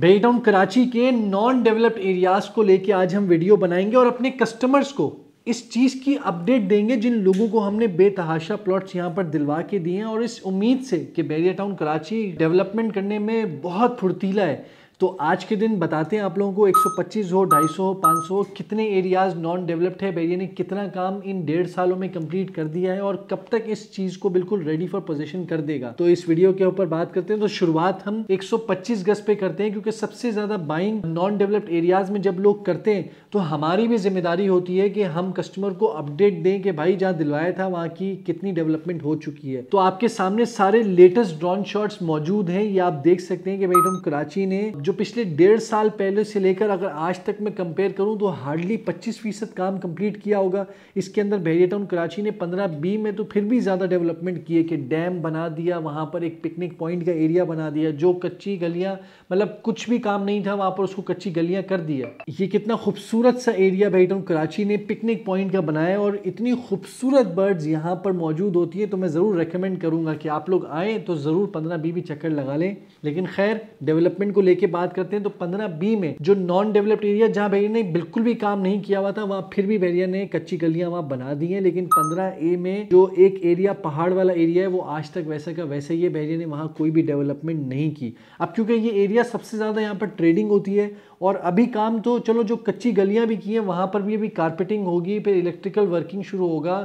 breakdown Karachi के non developed areas को लेके आज हम वीडियो बनाएंगे और अपने कस्टमर्स को इस चीज़ की अपडेट देंगे जिन लोगों को हमने बेतहाशा प्लॉट्स यहाँ पर दिलवा के दिए हैं और इस उम्मीद से कि बैरिया टाउन कराची डेवलपमेंट करने में बहुत फुर्तीला है तो आज के दिन बताते हैं आप लोगों को 125 हो 250 हो 500 हो कितने एरियाज नॉन डेवलप्ड है बैरियर ने कितना काम इन डेढ़ सालों में कंप्लीट कर दिया है और कब तक इस चीज को बिल्कुल रेडी फॉर पोजेशन कर देगा तो इस वीडियो के ऊपर बात करते हैं तो शुरुआत हम 125 गज पे करते हैं क्योंकि सबसे ज्यादा बाइंग नॉन डेवलप्ड एरियाज में जब लोग करते हैं तो हमारी भी जिम्मेदारी होती है कि हम कस्टमर को अपडेट दें कि भाई जहाँ दिलवाया था वहाँ की कितनी डेवलपमेंट हो चुकी है तो आपके सामने सारे लेटेस्ट ड्रॉन शॉट्स मौजूद हैं ये आप देख सकते हैं कि भाई हम कराची ने जो जो पिछले डेढ़ साल पहले से लेकर अगर आज तक मैं कंपेयर करूं तो हार्डली 25 फीसद काम कंप्लीट किया होगा इसके अंदर बहरिया टाउन कराची ने 15 बी में तो फिर भी ज़्यादा डेवलपमेंट किए कि डैम बना दिया वहाँ पर एक पिकनिक पॉइंट का एरिया बना दिया जो कच्ची गलियाँ मतलब कुछ भी काम नहीं था वहाँ पर उसको कच्ची गलियाँ कर दिया ये कितना खूबसूरत सा एरिया बहरिया टाउन कराची ने पिकनिक पॉइंट का बनाया और इतनी खूबसूरत बर्ड्स यहाँ पर मौजूद होती है तो मैं ज़रूर रिकमेंड करूँगा कि आप लोग आएँ तो ज़रूर पंद्रह बी भी चक्कर लगा लें लेकिन खैर डेवलपमेंट को लेकर बात करते हैं तो पंद्रह बी में जो नॉन डेवलप्ड एरिया जहां बैरियर ने बिल्कुल भी काम नहीं किया हुआ था वहां फिर भी बैरियर ने कच्ची गलियां वहां बना दी हैं लेकिन पंद्रह ए में जो एक एरिया पहाड़ वाला एरिया है वो आज तक वैसा का वैसे ही है बैरियर ने वहां कोई भी डेवलपमेंट नहीं की अब क्योंकि ये एरिया सबसे ज़्यादा यहाँ पर ट्रेडिंग होती है और अभी काम तो चलो जो कच्ची गलियां भी की हैं वहां पर भी अभी कारपेटिंग होगी फिर इलेक्ट्रिकल वर्किंग शुरू होगा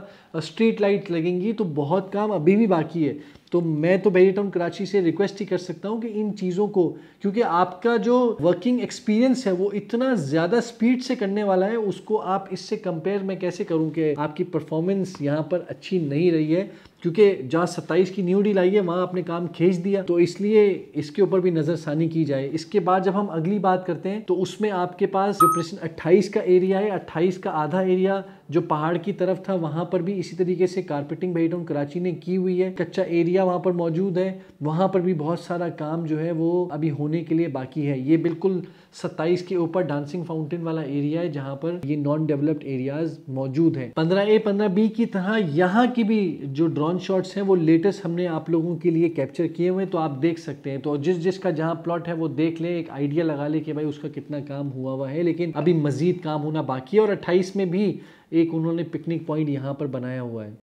स्ट्रीट लाइट लगेंगी तो बहुत काम अभी भी बाकी है तो मैं तो टाउन कराची से रिक्वेस्ट ही कर सकता हूँ कि इन चीज़ों को क्योंकि आपका जो वर्किंग एक्सपीरियंस है वो इतना ज़्यादा स्पीड से करने वाला है उसको आप इससे कंपेयर मैं कैसे करूँ कि आपकी परफॉर्मेंस यहाँ पर अच्छी नहीं रही है क्योंकि जहाँ सत्ताईस की न्यू डील आई है वहाँ आपने काम खींच दिया तो इसलिए इसके ऊपर भी नज़रसानी की जाए इसके बाद जब हम अगली बात करते हैं तो उसमें आपके पास जो प्रश्न अट्ठाईस का एरिया है अट्ठाईस का आधा एरिया जो पहाड़ की तरफ था वहाँ पर भी इसी तरीके से कारपेटिंग बेट कराची ने की हुई है कच्चा एरिया वहाँ पर मौजूद है वहाँ पर भी बहुत सारा काम जो है वो अभी होने के लिए बाकी है ये बिल्कुल सत्ताईस के ऊपर डांसिंग फाउंटेन वाला एरिया है जहाँ पर ये नॉन डेवलप्ड एरियाज मौजूद है पंद्रह ए पंद्रह बी की तरह यहाँ की भी जो ड्रोन शॉट्स हैं वो लेटेस्ट हमने आप लोगों के लिए कैप्चर किए हुए हैं तो आप देख सकते हैं तो जिस जिसका जहाँ प्लॉट है वो देख लें एक आइडिया लगा लें कि भाई उसका कितना काम हुआ हुआ है लेकिन अभी मज़ीद काम होना बाकी है और अट्ठाईस में भी एक उन्होंने पिकनिक पॉइंट यहाँ पर बनाया हुआ है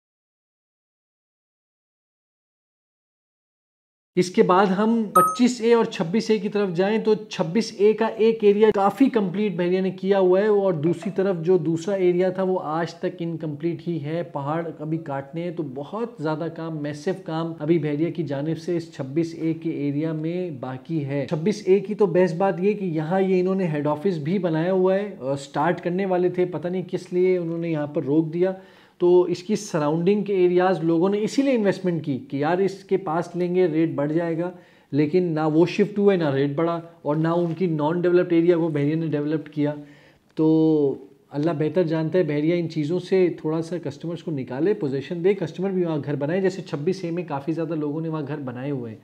इसके बाद हम ए और ए की तरफ जाएं तो ए का एक एरिया काफ़ी कंप्लीट भैया ने किया हुआ है और दूसरी तरफ जो दूसरा एरिया था वो आज तक इनकम्प्लीट ही है पहाड़ अभी काटने हैं तो बहुत ज़्यादा काम मैसिव काम अभी भैरिया की जानब से इस ए के एरिया में बाकी है ए की तो बेस्ट बात ये कि यहाँ ये इन्होंने हेड ऑफिस भी बनाया हुआ है स्टार्ट करने वाले थे पता नहीं किस लिए उन्होंने यहाँ पर रोक दिया तो इसकी सराउंडिंग के एरियाज़ लोगों ने इसीलिए इन्वेस्टमेंट की कि यार इसके पास लेंगे रेट बढ़ जाएगा लेकिन ना वो शिफ्ट हुए ना रेट बढ़ा और ना उनकी नॉन डेवलप्ड एरिया को बहरिया ने डेवलप्ड किया तो अल्लाह बेहतर जानता है बहरिया इन चीज़ों से थोड़ा सा कस्टमर्स को निकाले पोजीशन दे कस्टमर भी वहाँ घर बनाए जैसे छब्बीस ए में काफ़ी ज़्यादा लोगों ने वहाँ घर बनाए हुए हैं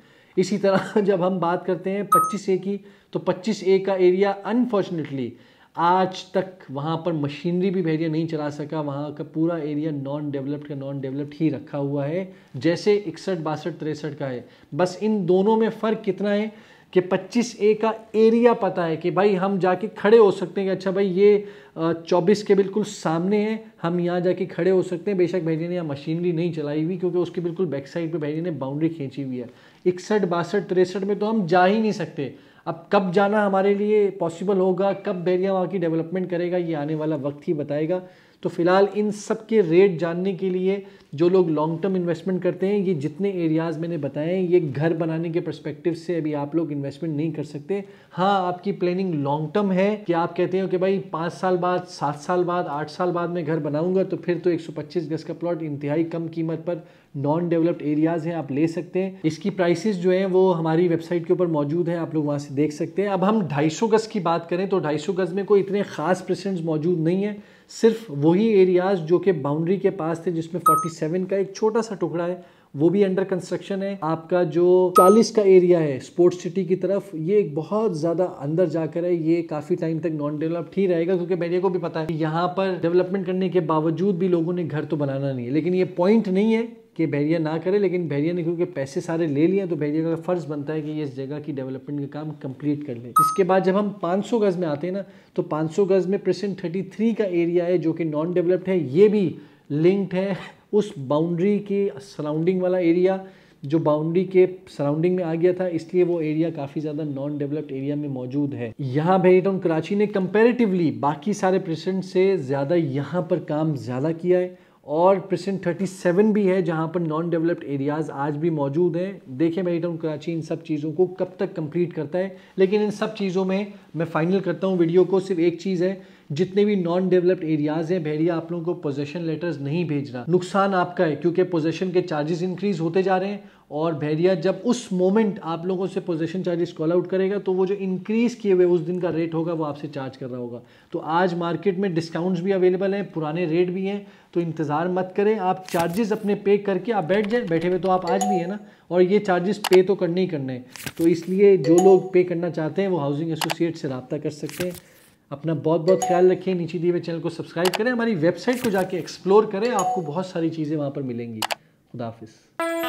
इसी तरह जब हम बात करते हैं पच्चीस ए की तो पच्चीस ए का एरिया अनफॉर्चुनेटली आज तक वहाँ पर मशीनरी भी भेड़िया नहीं चला सका वहाँ का पूरा एरिया नॉन डेवलप्ड का नॉन डेवलप्ड ही रखा हुआ है जैसे इकसठ बासठ तिरसठ का है बस इन दोनों में फ़र्क कितना है कि 25 ए का एरिया पता है कि भाई हम जाके खड़े हो सकते हैं कि अच्छा भाई ये 24 के बिल्कुल सामने है हम यहाँ जाके खड़े हो सकते हैं बेशक भैया ने यहाँ मशीनरी नहीं चलाई हुई क्योंकि उसके बिल्कुल बैक साइड पे भैया ने बाउंड्री खींची हुई है इकसठ बासठ तिरसठ में तो हम जा ही नहीं सकते अब कब जाना हमारे लिए पॉसिबल होगा कब बैरिया वहाँ की डेवलपमेंट करेगा ये आने वाला वक्त ही बताएगा तो फिलहाल इन सब के रेट जानने के लिए जो लोग लॉन्ग टर्म इन्वेस्टमेंट करते हैं ये जितने एरियाज़ मैंने बताए हैं ये घर बनाने के परस्पेक्टिव से अभी आप लोग इन्वेस्टमेंट नहीं कर सकते हाँ आपकी प्लानिंग लॉन्ग टर्म है कि आप कहते हो कि भाई पाँच साल बाद सात साल बाद आठ साल बाद मैं घर बनाऊंगा तो फिर तो एक गज का प्लॉट इंतहाई कम कीमत पर नॉन डेवलप्ड एरियाज़ हैं आप ले सकते हैं इसकी प्राइसेस जो हैं वो हमारी वेबसाइट के ऊपर मौजूद हैं आप लोग वहाँ से देख सकते हैं अब हम 250 गज़ की बात करें तो 250 गज़ में कोई इतने ख़ास प्रेसेंट मौजूद नहीं है सिर्फ वही एरियाज़ जो कि बाउंड्री के पास थे जिसमें सेवन का एक छोटा सा टुकड़ा है वो भी अंडर कंस्ट्रक्शन है आपका जो 40 का एरिया है स्पोर्ट्स सिटी की तरफ ये बहुत ज़्यादा अंदर जाकर है ये काफ़ी टाइम तक नॉन डेवलप्ड ही रहेगा क्योंकि मेरे को भी पता है कि यहाँ पर डेवलपमेंट करने के बावजूद भी लोगों ने घर तो बनाना नहीं है लेकिन ये पॉइंट नहीं है कि भैरिया ना करे लेकिन भैरिया ने क्योंकि पैसे सारे ले लिए तो भैरिया का फ़र्ज़ बनता है कि ये इस जगह की डेवलपमेंट का काम कंप्लीट कर ले इसके बाद जब हम 500 गज़ में आते हैं ना तो 500 गज़ में प्रेसेंट 33 का एरिया है जो कि नॉन डेवलप्ड है ये भी लिंक्ड है उस बाउंड्री के सराउंडिंग वाला एरिया जो बाउंड्री के सराउंडिंग में आ गया था इसलिए वो एरिया काफ़ी ज़्यादा नॉन डेवलप्ड एरिया में मौजूद है यहाँ भेरीटाउन कराची ने कंपेरेटिवली बाकी सारे प्रेसिडेंट से ज़्यादा यहाँ पर काम ज़्यादा किया है और प्रेसिडेंट 37 भी है जहाँ पर नॉन डेवलप्ड एरियाज़ आज भी मौजूद हैं देखें टाउन कराची इन सब चीज़ों को कब तक कंप्लीट करता है लेकिन इन सब चीज़ों में मैं फ़ाइनल करता हूँ वीडियो को सिर्फ एक चीज़ है जितने भी नॉन डेवलप्ड एरियाज हैं भेड़िया आप लोगों को पोजेशन लेटर्स नहीं भेज रहा नुकसान आपका है क्योंकि पोजेशन के चार्जेस इंक्रीज होते जा रहे हैं और भेड़िया जब उस मोमेंट आप लोगों से पोजेशन चार्जेस कॉल आउट करेगा तो वो जो इंक्रीज़ किए हुए उस दिन का रेट होगा वो आपसे चार्ज कर रहा होगा तो आज मार्केट में डिस्काउंट्स भी अवेलेबल हैं पुराने रेट भी हैं तो इंतज़ार मत करें आप चार्जेस अपने पे करके आप बैठ जाए बैठे हुए तो आप आज भी हैं ना और ये चार्जेस पे तो करने ही करने हैं तो इसलिए जो लोग पे करना चाहते हैं वो हाउसिंग एसोसिएट से रबता कर सकते हैं अपना बहुत बहुत ख्याल रखें नीचे दिए हुए चैनल को सब्सक्राइब करें हमारी वेबसाइट को जाके एक्सप्लोर करें आपको बहुत सारी चीज़ें वहाँ पर मिलेंगी खुदाफिज़